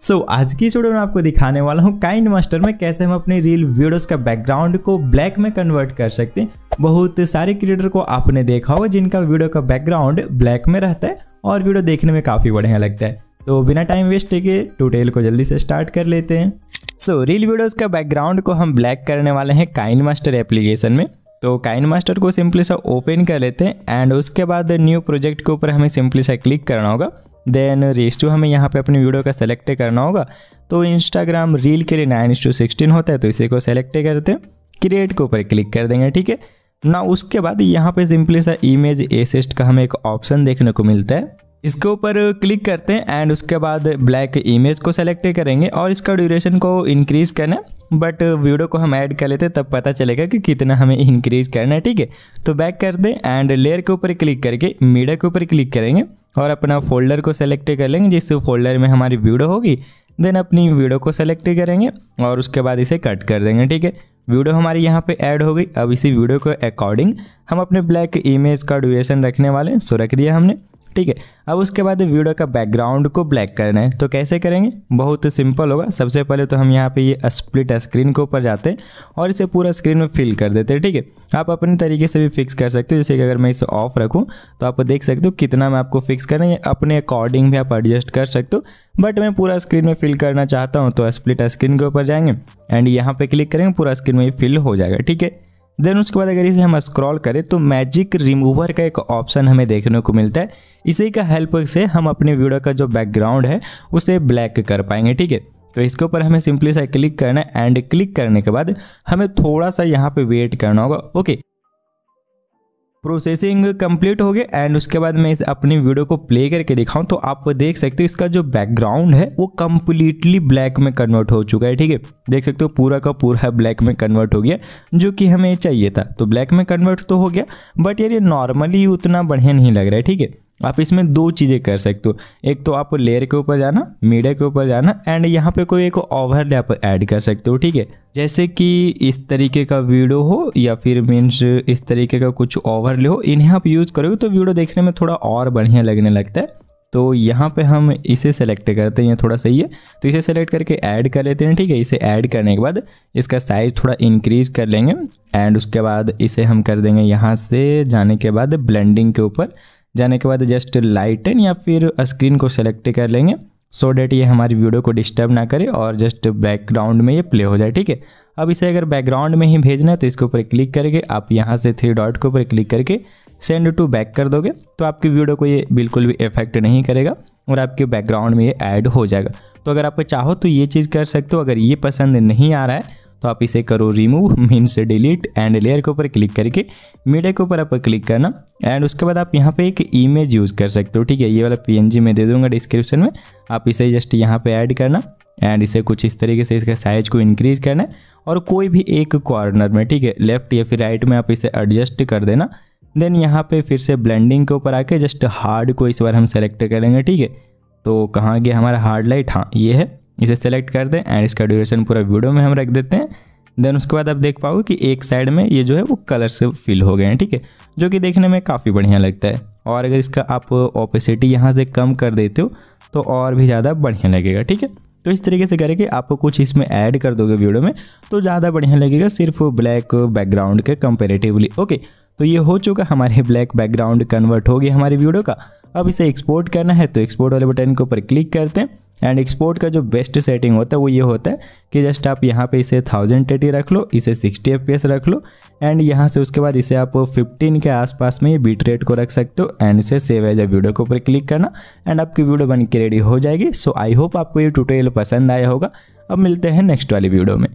सो so, आज की video में आपको दिखाने वाला हूँ काइंड मास्टर में कैसे हम अपने रील वीडियोस का बैकग्राउंड को ब्लैक में कन्वर्ट कर सकते हैं बहुत सारे क्रिएटर को आपने देखा होगा जिनका वीडियो का बैकग्राउंड ब्लैक में रहता है और वीडियो देखने में काफ़ी बढ़िया लगता है तो बिना टाइम वेस्ट के टूटेल को जल्दी से स्टार्ट कर लेते हैं सो so, रील वीडियोज़ का बैकग्राउंड को हम ब्लैक करने वाले हैं काइन मास्टर एप्लीकेशन में तो काइन मास्टर को सिंपली सा ओपन कर लेते हैं एंड उसके बाद न्यू प्रोजेक्ट के ऊपर हमें सिंपली सा क्लिक करना होगा देन रेस टू हमें यहाँ पे अपनी वीडियो का सेलेक्ट करना होगा तो इंस्टाग्राम रील के लिए नाइन टू सिक्सटीन होता है तो इसे को सेलेक्ट करते हैं क्रिएट के ऊपर क्लिक कर देंगे ठीक है ना उसके बाद यहाँ पे सिंपली सा इमेज एसेस्ट का हमें एक ऑप्शन देखने को मिलता है इसके ऊपर क्लिक करते हैं एंड उसके बाद ब्लैक इमेज को सेलेक्ट करेंगे और इसका ड्यूरेशन को इंक्रीज़ करना बट वीडियो को हम ऐड कर लेते तब पता चलेगा कि कितना हमें इंक्रीज़ करना है ठीक है तो बैक कर दें एंड लेयर के ऊपर क्लिक करके मीडिया के ऊपर क्लिक करेंगे और अपना फोल्डर को सेलेक्ट कर लेंगे जिस फोल्डर में हमारी वीडियो होगी देन अपनी वीडियो को सेलेक्ट करेंगे और उसके बाद इसे कट कर देंगे ठीक है वीडियो हमारी यहाँ पे ऐड हो गई अब इसी वीडियो के अकॉर्डिंग हम अपने ब्लैक इमेज का ड्यूरेशन रखने वाले हैं सो रख दिया हमने ठीक है अब उसके बाद वीडियो का बैकग्राउंड को ब्लैक करना है तो कैसे करेंगे बहुत सिंपल होगा सबसे पहले तो हम यहाँ पे ये स्प्लिट स्क्रीन के ऊपर जाते हैं और इसे पूरा स्क्रीन में फिल कर देते हैं ठीक है आप अपने तरीके से भी फिक्स कर सकते हो जैसे कि अगर मैं इसे ऑफ रखूँ तो आप देख सकते हो कितना मैं आपको फिक्स करना है अपने अकॉर्डिंग भी आप एडजस्ट कर सकते हो बट मैं पूरा स्क्रीन में फिल करना चाहता हूँ तो स्प्लिट स्क्रीन के ऊपर जाएंगे एंड यहाँ पर क्लिक करेंगे पूरा स्क्रीन में ये फिल हो जाएगा ठीक है देन उसके बाद अगर इसे हम स्क्रॉल करें तो मैजिक रिमूवर का एक ऑप्शन हमें देखने को मिलता है इसी का हेल्प से हम अपने वीडियो का जो बैकग्राउंड है उसे ब्लैक कर पाएंगे ठीक है तो इसके ऊपर हमें सिंपली सा क्लिक करना है एंड क्लिक करने के बाद हमें थोड़ा सा यहाँ पे वेट करना होगा ओके प्रोसेसिंग कंप्लीट हो गया एंड उसके बाद मैं इस अपनी वीडियो को प्ले करके दिखाऊं तो आप देख सकते हो इसका जो बैकग्राउंड है वो कम्प्लीटली ब्लैक में कन्वर्ट हो चुका है ठीक है देख सकते हो पूरा का पूरा ब्लैक में कन्वर्ट हो गया जो कि हमें चाहिए था तो ब्लैक में कन्वर्ट तो हो गया बट यार ये नॉर्मली उतना बढ़िया नहीं लग रहा है ठीक है आप इसमें दो चीज़ें कर सकते हो एक तो आप लेयर के ऊपर जाना मीडिया के ऊपर जाना एंड यहाँ पे कोई एक ओवरलैप ऐड कर सकते हो ठीक है जैसे कि इस तरीके का वीडियो हो या फिर मीन्स इस तरीके का कुछ ओवरले हो इन्हें आप यूज़ करोगे तो वीडियो देखने में थोड़ा और बढ़िया लगने लगता है तो यहाँ पे हम इसे सेलेक्ट करते हैं थोड़ा सही है तो इसे सेलेक्ट करके ऐड कर लेते हैं ठीक है इसे ऐड करने के बाद इसका साइज़ थोड़ा इंक्रीज कर लेंगे एंड उसके बाद इसे हम कर देंगे यहाँ से जाने के बाद ब्लेंडिंग के ऊपर जाने के बाद जस्ट लाइटन या फिर स्क्रीन को सेलेक्ट कर लेंगे सो so डेट ये हमारी वीडियो को डिस्टर्ब ना करे और जस्ट बैकग्राउंड में ये प्ले हो जाए ठीक है अब इसे अगर बैकग्राउंड में ही भेजना है तो इसके ऊपर क्लिक करके आप यहाँ से थ्री डॉट के ऊपर क्लिक करके सेंड टू बैक कर दोगे तो आपकी वीडियो को ये बिल्कुल भी इफेक्ट नहीं करेगा और आपके बैकग्राउंड में ये ऐड हो जाएगा तो अगर आप चाहो तो ये चीज़ कर सकते हो अगर ये पसंद नहीं आ रहा है तो आप इसे करो रिमूव मीन से डिलीट एंड लेयर के ऊपर क्लिक करके मीडिया के ऊपर आप क्लिक करना एंड उसके बाद आप यहाँ पे एक इमेज यूज़ कर सकते हो ठीक है ये वाला पीएनजी मैं दे दूंगा डिस्क्रिप्शन में आप इसे जस्ट यहाँ पे ऐड करना एंड इसे कुछ इस तरीके से इसका साइज को इंक्रीज करना है और कोई भी एक कॉर्नर में ठीक है लेफ्ट या फिर राइट में आप इसे एडजस्ट कर देना देन यहाँ पे फिर से ब्लेंडिंग के ऊपर आके जस्ट हार्ड को इस बार हम सेलेक्ट करेंगे ठीक है तो कहाँ गया हमारा हार्ड लाइट हाँ ये है इसे सेलेक्ट कर दें एंड इसका ड्यूरेशन पूरा वीडियो में हम रख देते हैं देन उसके बाद आप देख पाओगे कि एक साइड में ये जो है वो कलर से फिल हो गए हैं ठीक है जो कि देखने में काफ़ी बढ़िया लगता है और अगर इसका आप ओपेसिटी यहाँ से कम कर देते हो तो और भी ज़्यादा बढ़िया लगेगा ठीक है तो इस तरीके से करके आप कुछ इसमें ऐड कर दोगे वीडियो में तो ज़्यादा बढ़िया लगेगा सिर्फ ब्लैक बैकग्राउंड के कंपेरेटिवली ओके तो ये हो चुका हमारे ब्लैक बैकग्राउंड कन्वर्ट हो गया हमारी वीडियो का अब इसे एक्सपोर्ट करना है तो एक्सपोर्ट वाले बटन के ऊपर क्लिक करते हैं एंड एक्सपोर्ट का जो बेस्ट सेटिंग होता है वो ये होता है कि जस्ट आप यहाँ पे इसे थाउजेंड टेटी रख लो इसे सिक्सटी एफ रख लो एंड यहाँ से उसके बाद इसे आप फिफ्टीन के आसपास में ये बीट रेट को रख सकते हो एंड इसे सेव एज ए वीडियो के ऊपर क्लिक करना एंड आपकी वीडियो बन के रेडी हो जाएगी सो आई होप आपको ये टूटोरियल पसंद आया होगा अब मिलते हैं नेक्स्ट वाली वीडियो में